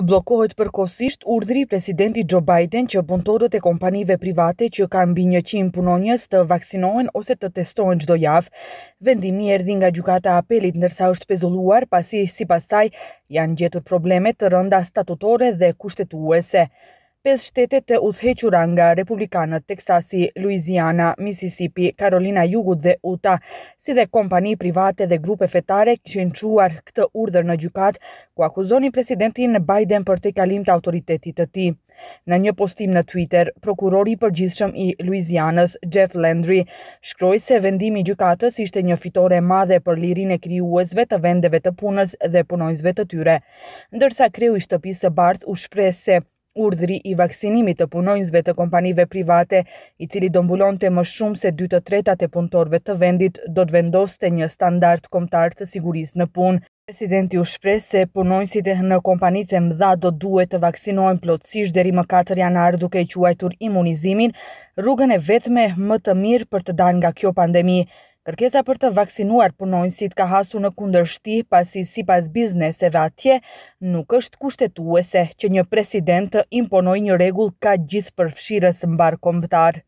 Blokohet përkosisht urdhri presidenti Joe Biden që punëtorët e kompanive private që kanë mbi 100 punonjës të vaksinohen ose të testohen çdo javë. Vendimi erdhi nga gjykata e apelit ndërsa është pezulluar pasi sipas saj janë gjetur probleme të rënda statutore dhe kushtetuese. 5 shtetet të udhequra nga republikanët Teksasi, Louisiana, Mississippi, Carolina Jugut dhe Utah, si dhe kompani private dhe grupe fetare që në quar këtë urdhër në gjukat, ku akuzoni presidentin Biden për të kalim të autoritetit të ti. Në një postim në Twitter, prokurori për gjithshëm i Louisianës, Jeff Landry, shkroj se vendimi gjukatës ishte një fitore madhe për lirin e kryuësve të vendeve të punës dhe punojnësve të tyre. Ndërsa kreu i shtëpisë bardhë u shpre se urdhri i vaksinimit të punojnësve të kompanive private, i cili do mbulon të më shumë se 2 të tretat e punëtorve të vendit do të vendoste një standart komtar të sigurisë në punë. Presidenti u shpres se punojnësit e në kompanice mdha do duhet të vaksinohen plotësisht deri më 4 janar duke i quajtur imunizimin, rrugën e vetme më të mirë për të dal nga kjo pandemi. Kërkesa për të vaksinuar punojnësit ka hasu në kundërshti pasi si pas bizneseve atje nuk është kushtetuese që një president të imponoj një regull ka gjithë përfshires në barë kombëtar.